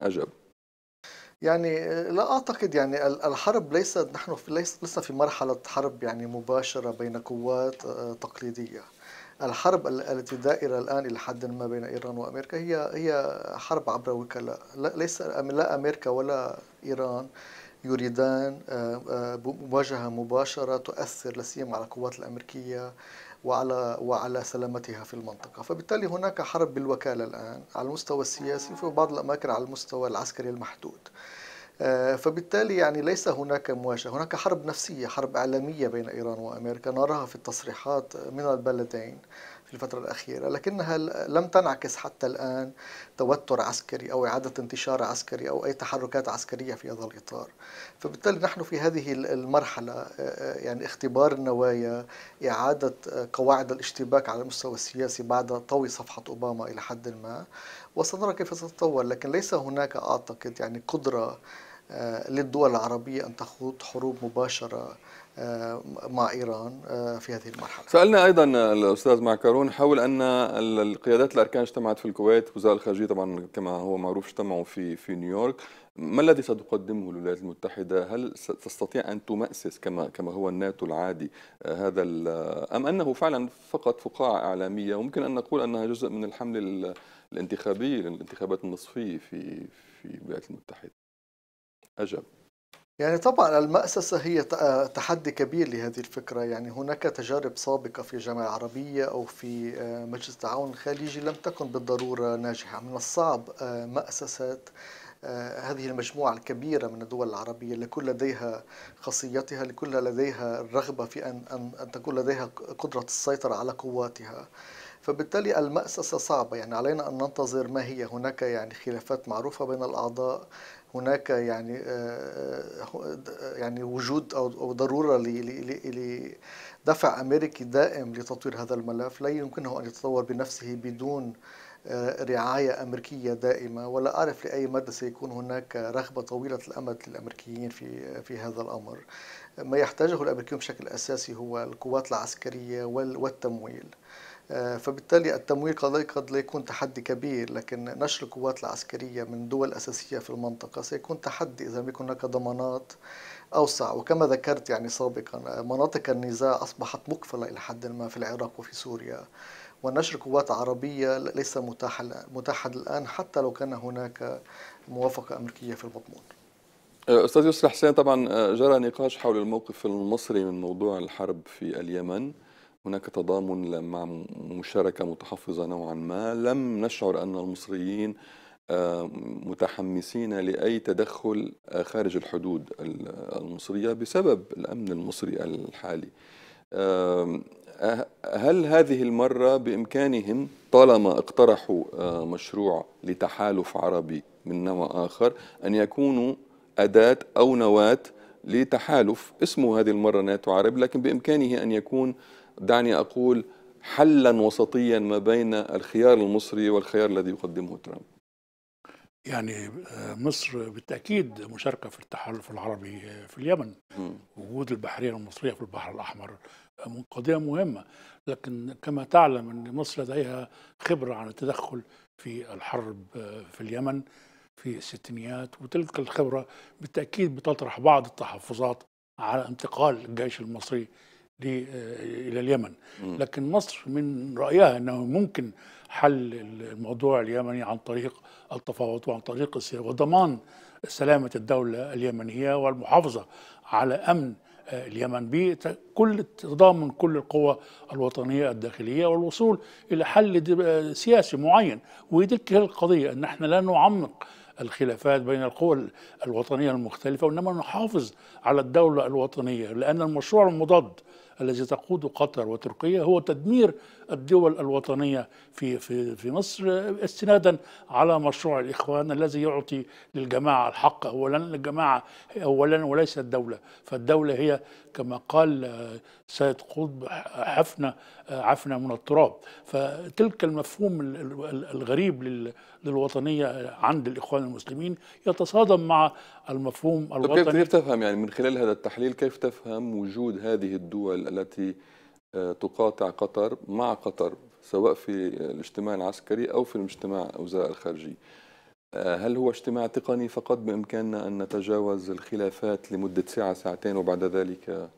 أجاب يعني لا اعتقد يعني الحرب ليست نحن في ليس لسنا في مرحله حرب يعني مباشره بين قوات آه، تقليديه الحرب التي دائرة الآن إلى حد ما بين إيران وأمريكا هي هي حرب عبر وكلاء ليس لا أمريكا ولا إيران يريدان مواجهة آه، آه، مباشرة تؤثر لا سيما على القوات الأمريكية وعلى وعلى سلامتها في المنطقة فبالتالي هناك حرب بالوكالة الآن على المستوى السياسي وفي بعض الأماكن على المستوى العسكري المحدود آه، فبالتالي يعني ليس هناك مواجهة هناك حرب نفسية حرب إعلامية بين إيران وأمريكا نراها في التصريحات من البلدين في الفترة الأخيرة لكنها لم تنعكس حتى الآن توتر عسكري أو إعادة انتشار عسكري أو أي تحركات عسكرية في هذا الإطار فبالتالي نحن في هذه المرحلة آه، آه، يعني اختبار النوايا إعادة آه، قواعد الاشتباك على المستوى السياسي بعد طوي صفحة أوباما إلى حد ما وسنرى كيف ستتطور لكن ليس هناك أعتقد يعني قدرة للدول العربية أن تخوض حروب مباشرة آه، مع إيران آه، في هذه المرحلة سألنا أيضا الأستاذ معكرون حول أن القيادات الأركان اجتمعت في الكويت وزارة الخارجية طبعا كما هو معروف اجتمعوا في في نيويورك ما الذي ستقدمه الولايات المتحدة هل تستطيع أن تمأسس كما كما هو الناتو العادي آه، هذا أم أنه فعلا فقط فقاعة إعلامية وممكن أن نقول أنها جزء من الحمل الانتخابي للانتخابات النصفية في في الولايات المتحدة اجل يعني طبعا المأسسة هي آه، تحدي كبير لهذه الفكرة يعني هناك تجارب سابقة في جامعة عربية أو في آه، مجلس التعاون الخليجي لم تكن بالضرورة ناجحة من الصعب آه، مأسسة هذه المجموعة الكبيرة من الدول العربية لكل لديها خاصيتها لكل لديها الرغبة في أن, أن, أن تكون لديها قدرة السيطرة على قواتها فبالتالي المأسسة صعبة يعني علينا أن ننتظر ما هي هناك يعني خلافات معروفة بين الأعضاء هناك يعني آه، آه، يعني وجود او ضروره لدفع امريكي دائم لتطوير هذا الملف لا يمكنه ان يتطور بنفسه بدون آه، رعاية أمريكية دائمة ولا أعرف لأي مدى سيكون هناك رغبة طويلة الأمد للأمريكيين في في هذا الأمر ما يحتاجه الأمريكيون بشكل أساسي هو القوات العسكرية والتمويل آه، فبالتالي التمويل قد لا يكون تحدي كبير لكن نشر القوات العسكرية من دول أساسية في المنطقة سيكون تحدي إذا لم يكن هناك ضمانات أوسع وكما ذكرت يعني سابقا آه، مناطق النزاع أصبحت مقفلة إلى حد ما في العراق وفي سوريا ونشر قوات عربية ليس متاح متاحا الآن حتى لو كان هناك موافقة أمريكية في المضمون آه، أستاذ يوسف حسين طبعا جرى نقاش حول الموقف المصري من موضوع الحرب في اليمن هناك تضامن مع مشاركة متحفظة نوعا ما لم نشعر أن المصريين آه، متحمسين لأي تدخل آه، خارج الحدود المصرية بسبب الأمن المصري الحالي آه، هل هذه المرة بإمكانهم طالما اقترحوا مشروع لتحالف عربي من نوع آخر أن يكونوا أداة أو نواة لتحالف اسمه هذه المرة ناتو عربي لكن بإمكانه أن يكون دعني أقول حلا وسطيا ما بين الخيار المصري والخيار الذي يقدمه ترامب يعني آه، مصر بالتأكيد مشاركة في التحالف العربي آه، في اليمن وجود البحرية المصرية في البحر الأحمر آه، قضية مهمة لكن كما تعلم أن مصر لديها خبرة عن التدخل في الحرب في اليمن في الستينيات وتلك الخبرة بالتأكيد بتطرح بعض التحفظات على انتقال الجيش المصري آه، الى اليمن لكن مصر من رايها انه ممكن حل الموضوع اليمني عن طريق التفاوض وعن طريق السياسه وضمان سلامه الدوله اليمنيه والمحافظه على امن آه، اليمن بكل تضامن كل القوى الوطنيه الداخليه والوصول الى حل آه، سياسي معين ويدك القضيه ان احنا لا نعمق الخلافات بين القوى الوطنيه المختلفه وانما نحافظ على الدوله الوطنيه لان المشروع المضاد الذي تقود قطر وتركيا هو تدمير الدول الوطنية في, في, في مصر استنادا على مشروع الإخوان الذي يعطي للجماعة الحق أولا الجماعة أولا وليس الدولة فالدولة هي كما قال آه، سيد قطب حفنة آه، عفنة من التراب فتلك المفهوم الغريب للوطنية عند الإخوان المسلمين يتصادم مع المفهوم الوطني كيف تفهم يعني من خلال هذا التحليل كيف تفهم وجود هذه الدول التي تقاطع قطر مع قطر سواء في الاجتماع العسكري أو في الاجتماع وزراء الخارجية آه، هل هو اجتماع تقني فقط بإمكاننا أن نتجاوز الخلافات لمدة ساعة ساعتين وبعد ذلك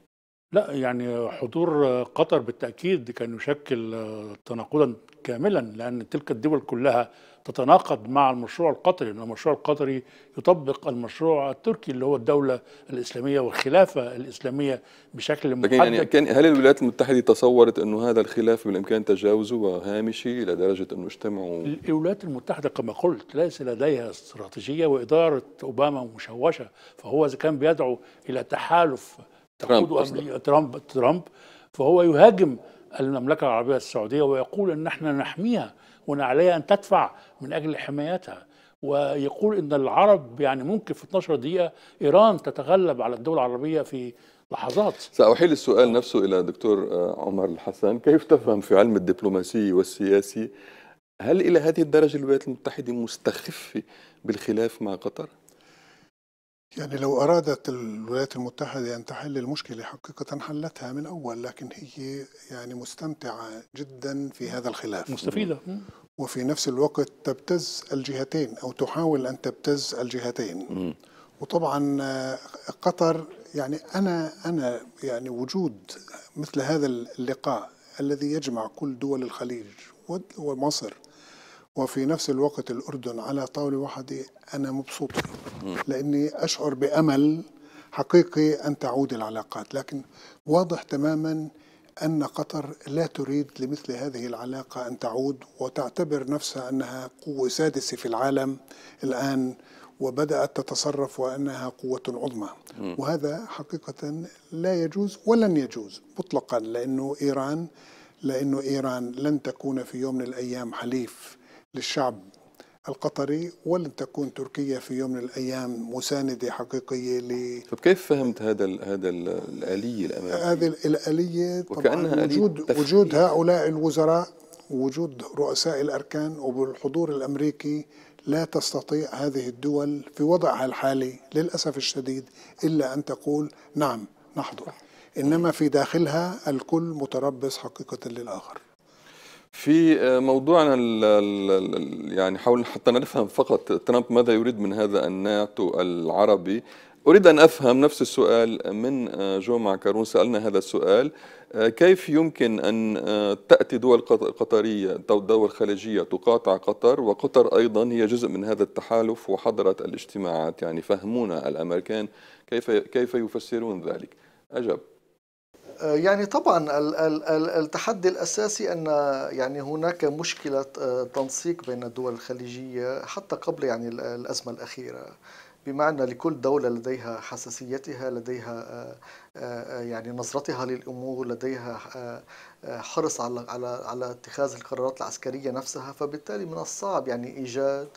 لا يعني حضور قطر بالتأكيد كان يشكل تناقضا كاملا لأن تلك الدول كلها تتناقض مع المشروع القطري لأن المشروع القطري يطبق المشروع التركي اللي هو الدولة الإسلامية والخلافة الإسلامية بشكل محدد لكن يعني كان هل الولايات المتحدة تصورت أنه هذا الخلاف بالإمكان تجاوزه وهامشي إلى درجة أنه اجتمعوا الولايات المتحدة كما قلت ليس لديها استراتيجية وإدارة أوباما مشوشة فهو إذا كان بيدعو إلى تحالف ترامب ترامب ترامب فهو يهاجم المملكة العربية السعودية ويقول أن احنا نحميها وأن عليها أن تدفع من أجل حمايتها ويقول أن العرب يعني ممكن في 12 دقيقة إيران تتغلب على الدول العربية في لحظات سأحيل السؤال نفسه إلى دكتور عمر الحسن كيف تفهم في علم الدبلوماسي والسياسي هل إلى هذه الدرجة الولايات المتحدة مستخفة بالخلاف مع قطر؟ يعني لو أرادت الولايات المتحدة أن تحل المشكلة حقيقة حلتها من أول لكن هي يعني مستمتعة جدا في هذا الخلاف مستفيدة وفي نفس الوقت تبتز الجهتين أو تحاول أن تبتز الجهتين وطبعا آه، قطر يعني أنا أنا يعني وجود مثل هذا اللقاء الذي يجمع كل دول الخليج ومصر وفي نفس الوقت الأردن على طاولة واحدة أنا مبسوط لأني أشعر بأمل حقيقي أن تعود العلاقات لكن واضح تماما أن قطر لا تريد لمثل هذه العلاقة أن تعود وتعتبر نفسها أنها قوة سادسة في العالم الآن وبدأت تتصرف وأنها قوة عظمى وهذا حقيقة لا يجوز ولن يجوز مطلقا لأنه إيران لأنه إيران لن تكون في يوم من الأيام حليف للشعب القطري ولن تكون تركيا في يوم من الايام مسانده حقيقيه ل طب كيف فهمت هذا الـ هذا الـ الاليه الاماميه؟ هذه الاليه طبعا وجود آلية وجود هؤلاء الوزراء وجود رؤساء الاركان وبالحضور الامريكي لا تستطيع هذه الدول في وضعها الحالي للاسف الشديد الا ان تقول نعم نحضر انما في داخلها الكل متربص حقيقه للاخر في آه، موضوعنا ال ال يعني حول حتى نفهم فقط ترامب ماذا يريد من هذا الناتو العربي أريد أن أفهم نفس السؤال من آه، جو معكرون سألنا هذا السؤال آه، كيف يمكن أن تأتي دول قطرية أو دول خليجية تقاطع قطر وقطر أيضا هي جزء من هذا التحالف وحضرت الاجتماعات يعني فهمونا الأمريكان كيف كيف يفسرون ذلك أجب آه، يعني طبعا التحدي الاساسي ان يعني هناك مشكله آه، تنسيق بين الدول الخليجيه حتى قبل يعني الازمه الاخيره بمعنى لكل دولة لديها حساسيتها لديها آه، يعني نظرتها للأمور لديها حرص على على على اتخاذ القرارات العسكرية نفسها فبالتالي من الصعب يعني إيجاد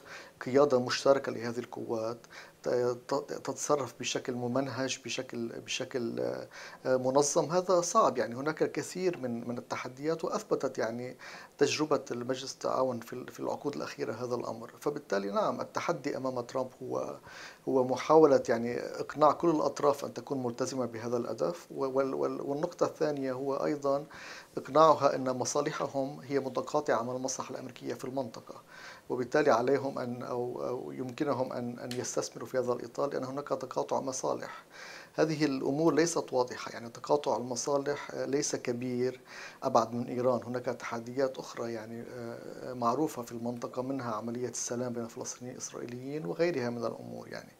قيادة مشتركة لهذه القوات تتصرف بشكل ممنهج بشكل بشكل آه، منظم هذا صعب يعني هناك الكثير من من التحديات واثبتت يعني تجربه المجلس التعاون في في العقود الاخيره هذا الامر فبالتالي نعم التحدي امام ترامب هو هو محاوله يعني اقناع كل الاطراف ان تكون ملتزمه بهذا الهدف والنقطه الثانيه هو ايضا اقناعها ان مصالحهم هي متقاطعه مع المصلحه الامريكيه في المنطقه وبالتالي عليهم أن أو, يمكنهم أن أن يستثمروا في هذا الإطار لأن هناك تقاطع مصالح هذه الأمور ليست واضحة يعني تقاطع المصالح ليس كبير أبعد من إيران هناك تحديات أخرى يعني آه، آه، معروفة في المنطقة منها عملية السلام بين الفلسطينيين الإسرائيليين وغيرها من الأمور يعني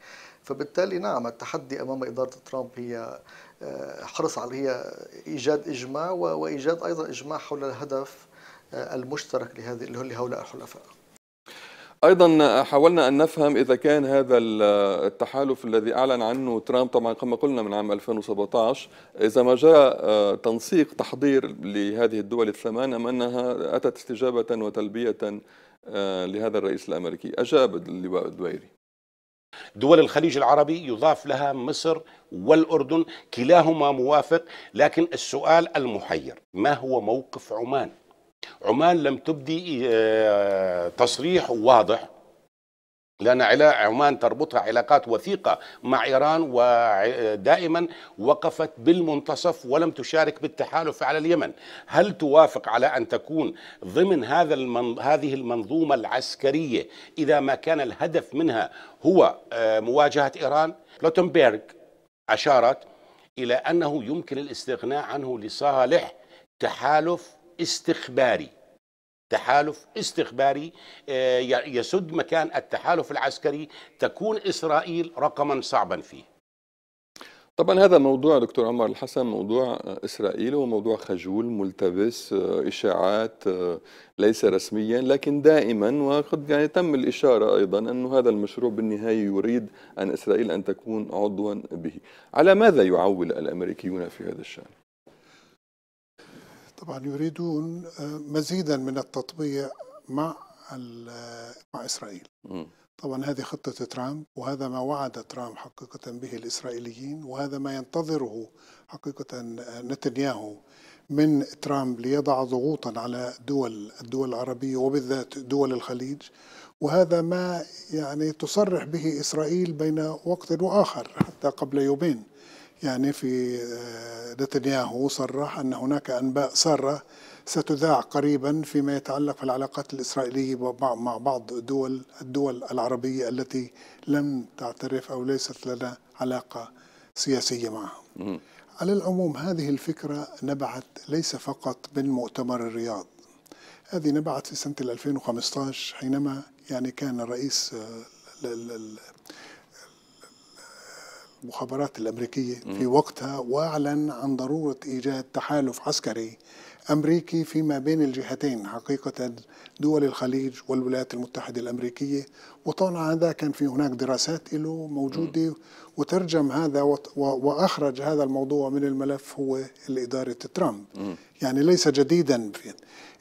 فبالتالي نعم التحدي امام اداره ترامب هي آه، حرص على هي ايجاد اجماع وايجاد ايضا اجماع حول الهدف المشترك لهذه لهؤلاء الحلفاء. ايضا حاولنا ان نفهم اذا كان هذا التحالف الذي اعلن عنه ترامب طبعا كما قلنا من عام 2017 اذا ما جاء آه، تنسيق تحضير لهذه الدول الثمان ام انها اتت استجابه وتلبيه آه، لهذا الرئيس الامريكي اجاب اللواء الدويري دول الخليج العربي يضاف لها مصر والأردن كلاهما موافق لكن السؤال المحير ما هو موقف عمان عمان لم تبدي آه، تصريح واضح لأن عمان تربطها علاقات وثيقة مع إيران ودائما آه، وقفت بالمنتصف ولم تشارك بالتحالف على اليمن هل توافق على أن تكون ضمن هذا المن... هذه المنظومة العسكرية إذا ما كان الهدف منها هو آه، مواجهة إيران لوتنبيرغ أشارت إلى أنه يمكن الاستغناء عنه لصالح تحالف استخباري تحالف استخباري آه، يسد مكان التحالف العسكري تكون إسرائيل رقما صعبا فيه طبعا هذا موضوع دكتور عمر الحسن موضوع آه، إسرائيل وموضوع خجول ملتبس آه، إشاعات ليس رسميا لكن دائما وقد يعني تم الإشارة أيضا أن هذا المشروع بالنهاية يريد أن إسرائيل أن تكون عضوا به على ماذا يعول الأمريكيون في هذا الشأن؟ طبعا يريدون آه، مزيدا من التطبيع مع مع اسرائيل طبعا هذه خطة ترامب وهذا ما وعد ترامب حقيقة به الإسرائيليين وهذا ما ينتظره حقيقة آه، نتنياهو من ترامب ليضع ضغوطا على دول الدول العربية وبالذات دول الخليج وهذا ما يعني تصرح به إسرائيل بين وقت وآخر حتى قبل يومين يعني في آه، نتنياهو صرح أن هناك أنباء سارة ستذاع قريبا فيما يتعلق في العلاقات الإسرائيلية مع بعض دول الدول العربية التي لم تعترف أو ليست لنا علاقة سياسية معها على العموم هذه الفكرة نبعت ليس فقط من مؤتمر الرياض هذه نبعت في سنة 2015 حينما يعني كان رئيس آه، المخابرات الامريكيه في وقتها واعلن عن ضروره ايجاد تحالف عسكري امريكي فيما بين الجهتين حقيقه دول الخليج والولايات المتحده الامريكيه وطبعا هذا كان في هناك دراسات له موجوده وترجم هذا واخرج هذا الموضوع من الملف هو الاداره ترامب يعني ليس جديدا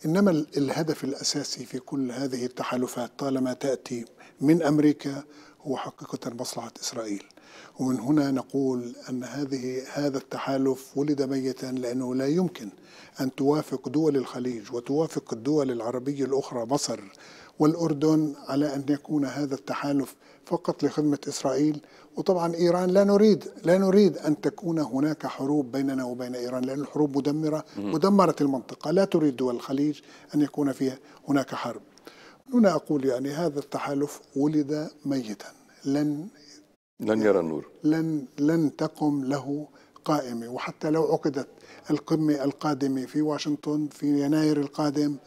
انما الهدف الاساسي في كل هذه التحالفات طالما تاتي من امريكا هو حقيقه مصلحه اسرائيل ومن هنا نقول أن هذه هذا التحالف ولد ميتا لأنه لا يمكن أن توافق دول الخليج وتوافق الدول العربية الأخرى مصر والأردن على أن يكون هذا التحالف فقط لخدمة إسرائيل وطبعا إيران لا نريد لا نريد أن تكون هناك حروب بيننا وبين إيران لأن الحروب مدمرة ودمرت المنطقة لا تريد دول الخليج أن يكون فيها هناك حرب هنا أقول يعني هذا التحالف ولد ميتا لن لن يرى النور لن لن تقم له قائمه وحتى لو عقدت القمه القادمه في واشنطن في يناير القادم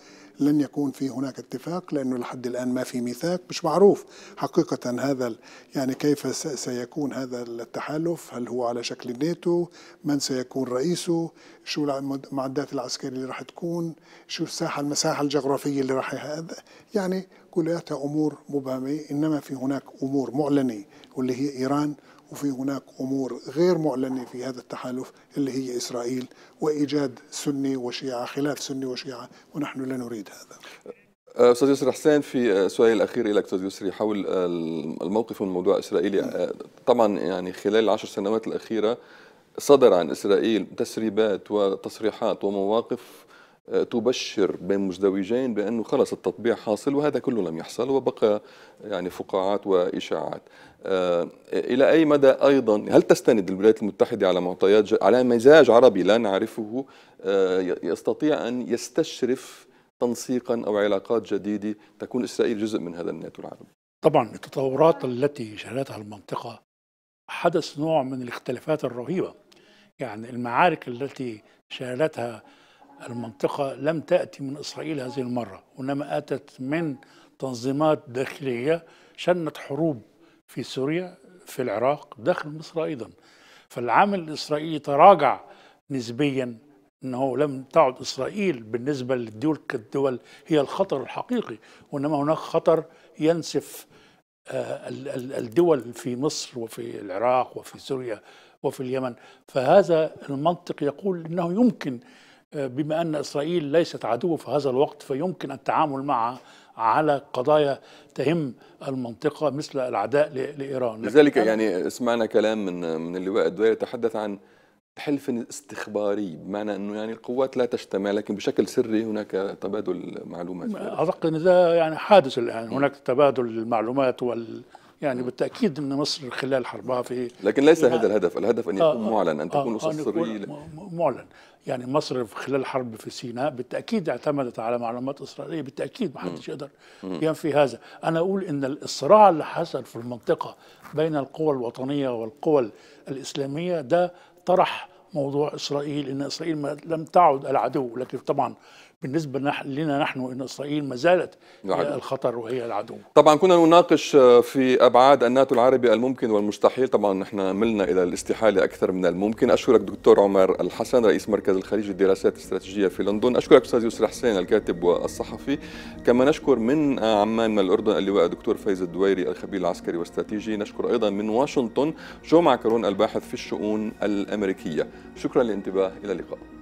لن يكون في هناك اتفاق لأنه لحد الآن ما في ميثاق مش معروف حقيقة هذا يعني كيف سيكون هذا التحالف هل هو على شكل الناتو من سيكون رئيسه شو المعدات العسكرية اللي راح تكون شو الساحة المساحة الجغرافية اللي راح هذا يعني كلها أمور مبهمة إنما في هناك أمور معلنة واللي هي إيران وفي هناك أمور غير معلنة في هذا التحالف اللي هي إسرائيل وإيجاد سني وشيعة خلاف سني وشيعة ونحن لا نريد هذا أه، استاذ يسري حسين في سؤالي الاخير لك استاذ يسري حول الموقف من موضوع اسرائيلي أه، طبعا يعني خلال العشر سنوات الاخيره صدر عن اسرائيل تسريبات وتصريحات ومواقف تبشر بين مزدوجين بانه خلص التطبيع حاصل وهذا كله لم يحصل وبقى يعني فقاعات واشاعات. آه، الى اي مدى ايضا هل تستند الولايات المتحده على معطيات على مزاج عربي لا نعرفه آه، يستطيع ان يستشرف تنسيقا او علاقات جديده تكون اسرائيل جزء من هذا الناتو العربي؟ طبعا التطورات التي شهدتها المنطقه حدث نوع من الاختلافات الرهيبه يعني المعارك التي شهدتها المنطقة لم تأتي من إسرائيل هذه المرة وإنما أتت من تنظيمات داخلية شنت حروب في سوريا في العراق داخل مصر أيضا فالعامل الإسرائيلي تراجع نسبيا أنه لم تعد إسرائيل بالنسبة للدول كالدول هي الخطر الحقيقي وإنما هناك خطر ينسف آه، الدول في مصر وفي العراق وفي سوريا وفي اليمن فهذا المنطق يقول أنه يمكن بما أن إسرائيل ليست عدو في هذا الوقت فيمكن التعامل معها على قضايا تهم المنطقة مثل العداء لإيران لذلك يعني سمعنا كلام من من اللواء الدولي يتحدث عن حلف استخباري بمعنى انه يعني القوات لا تجتمع لكن بشكل سري هناك تبادل معلومات اعتقد ان ده يعني حادث الان هناك تبادل المعلومات وال يعني بالتاكيد ان مصر خلال حربها في لكن ليس هذا الهدف، الهدف ان يكون آه، آه، معلن ان تكون آه سري معلن يعني مصر خلال الحرب في سيناء بالتاكيد اعتمدت على معلومات اسرائيليه بالتاكيد ما حدش يقدر ينفي هذا، انا اقول ان الصراع اللي حصل في المنطقه بين القوى الوطنيه والقوى الاسلاميه ده طرح موضوع اسرائيل ان اسرائيل ما لم تعد العدو لكن طبعا بالنسبه لنا نحن ان اسرائيل ما زالت نعم. الخطر وهي العدو طبعا كنا نناقش آه، في ابعاد الناتو العربي الممكن والمستحيل طبعا نحن ملنا الى الاستحاله اكثر من الممكن اشكرك دكتور عمر الحسن رئيس مركز الخليج للدراسات الاستراتيجيه في لندن اشكرك استاذ يوسف حسين الكاتب والصحفي كما نشكر من آه، عمان من الاردن اللواء دكتور فايز الدويري الخبير العسكري والاستراتيجي نشكر ايضا من واشنطن جو معكرون الباحث في الشؤون الامريكيه شكرا للانتباه الى اللقاء